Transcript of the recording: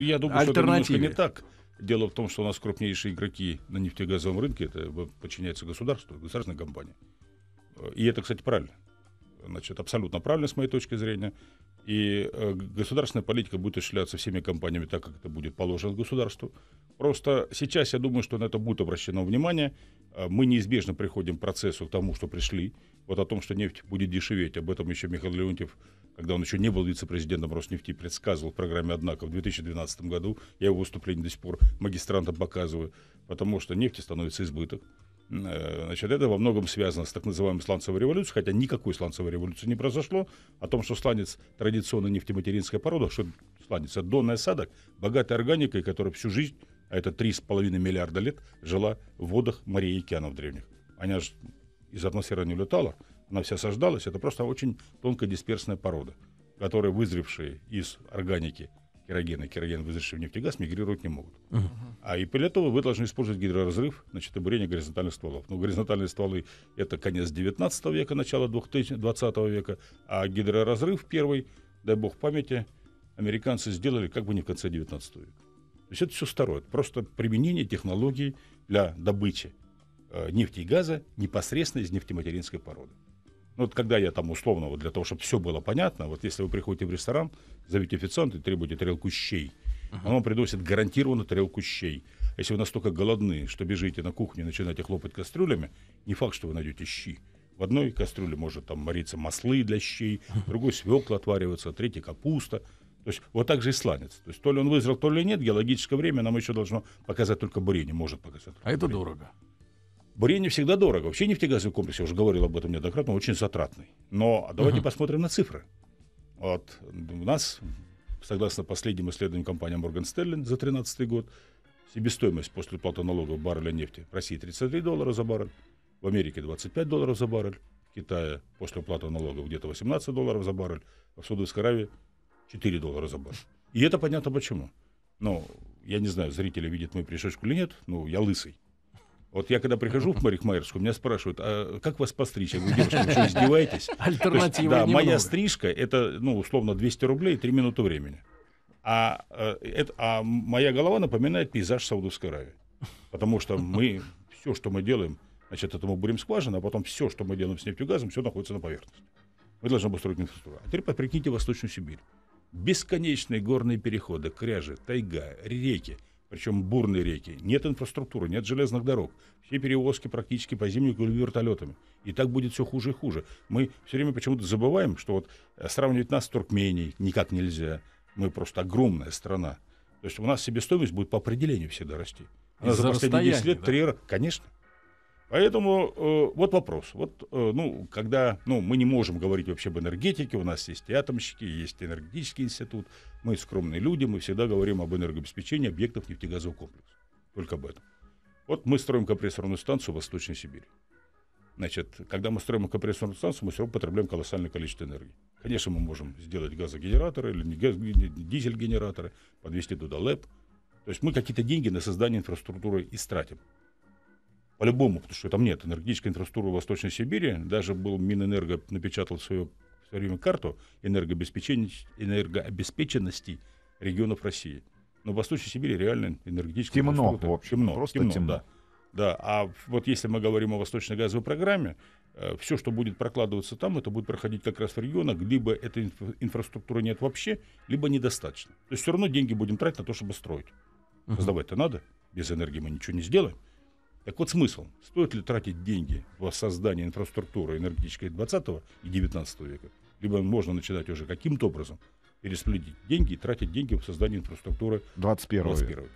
Я думаю, что это немножко не так. Дело в том, что у нас крупнейшие игроки на нефтегазовом рынке это подчиняется государству, государственной компании. И это, кстати, правильно значит, абсолютно правильно с моей точки зрения. И э, государственная политика будет осуществляться всеми компаниями так, как это будет положено государству. Просто сейчас я думаю, что на это будет обращено внимание. Э, мы неизбежно приходим к процессу, к тому, что пришли. Вот о том, что нефть будет дешеветь, об этом еще Михаил Леонтьев, когда он еще не был вице-президентом Роснефти, предсказывал в программе «Однако» в 2012 году. Я его выступление до сих пор магистрантам показываю, потому что нефти становится избыток. Э, значит, это во многом связано с так называемой сланцевой революцией, хотя никакой сланцевой революции не произошло. О том, что сланец традиционно нефтематеринская порода, что сланец это донный осадок, богатая органикой, которая всю жизнь, а это 3,5 миллиарда лет, жила в водах морей и океанов древних. Она же из атмосферы не улетала, она вся сождалась. Это просто очень тонко дисперсная порода, которая, вызревшая из органики керогена, кероген, вызревший в нефтегаз, мигрировать не могут. Uh-huh. А и для этого вы должны использовать гидроразрыв, значит, и бурение горизонтальных стволов. Ну, горизонтальные стволы — это конец 19 века, начало 20 века, а гидроразрыв первый, дай бог памяти, американцы сделали как бы не в конце 19 века. То есть это все второе. Это просто применение технологий для добычи э, нефти и газа непосредственно из нефтематеринской породы. Ну, вот когда я там условно, вот для того, чтобы все было понятно, вот если вы приходите в ресторан, зовите официанта и требуете тарелку щей, uh-huh. он вам приносит гарантированно тарелку щей. А если вы настолько голодны, что бежите на кухню и начинаете хлопать кастрюлями, не факт, что вы найдете щи. В одной кастрюле может там мориться маслы для щей, в другой свекла отваривается, третья капуста. То есть вот так же и сланец. То есть то ли он вызрел, то ли нет, геологическое время нам еще должно показать только бурение, может показать. а это бурение. дорого. Бурение всегда дорого. Вообще нефтегазовый комплекс, я уже говорил об этом неоднократно, очень затратный. Но давайте uh-huh. посмотрим на цифры. Вот у нас, согласно последним исследованиям компании Morgan Stanley за 2013 год, себестоимость после уплаты налогов барреля нефти в России 33 доллара за баррель, в Америке 25 долларов за баррель, в Китае после уплаты налогов где-то 18 долларов за баррель, а в Саудовской Аравии 4 доллара за баррель. И это понятно почему. Но ну, я не знаю, зрители видят мою пришечку или нет, но я лысый. Вот я когда прихожу в парикмахерскую, меня спрашивают, а как вас постричь? Я говорю, девушка, вы что, издеваетесь? Альтернатива есть, Да, немного. моя стрижка, это, ну, условно, 200 рублей, 3 минуты времени. А, э, это, а моя голова напоминает пейзаж Саудовской Аравии. Потому что мы, все, что мы делаем, значит, это мы бурим скважины, а потом все, что мы делаем с нефтью газом, все находится на поверхности. Мы должны построить инфраструктуру. А теперь попрекните Восточную Сибирь. Бесконечные горные переходы, кряжи, тайга, реки – причем бурные реки. Нет инфраструктуры, нет железных дорог. Все перевозки практически по зимнику или вертолетами. И так будет все хуже и хуже. Мы все время почему-то забываем, что вот э, сравнивать нас с Туркменией никак нельзя. Мы просто огромная страна. То есть у нас себестоимость будет по определению всегда расти. Она за последние 10 лет да? три раза... Конечно. Поэтому э, вот вопрос. Вот, э, ну, когда ну, мы не можем говорить вообще об энергетике, у нас есть и атомщики, есть энергетический институт, мы скромные люди, мы всегда говорим об энергообеспечении объектов нефтегазового комплекса. Только об этом. Вот мы строим компрессорную станцию в Восточной Сибири. Значит, когда мы строим компрессорную станцию, мы все равно потребляем колоссальное количество энергии. Конечно, мы можем сделать газогенераторы или газ, дизель-генераторы, подвести туда ЛЭП. То есть мы какие-то деньги на создание инфраструктуры истратим. По-любому, потому что там нет энергетической инфраструктуры в Восточной Сибири. Даже был Минэнерго напечатал свою все время карту энергообеспеченности, регионов России. Но в Восточной Сибири реально энергетическая темно, в общем, темно, просто темно, темно. Да. Да, а вот если мы говорим о восточной газовой программе, э, все, что будет прокладываться там, это будет проходить как раз в регионах, либо этой инфра- инфраструктуры нет вообще, либо недостаточно. То есть все равно деньги будем тратить на то, чтобы строить. uh Создавать-то надо, без энергии мы ничего не сделаем. Так вот смысл. Стоит ли тратить деньги в создание инфраструктуры энергетической 20 и 19 века? Либо можно начинать уже каким-то образом пересплетить деньги и тратить деньги в создание инфраструктуры 21, 21 века.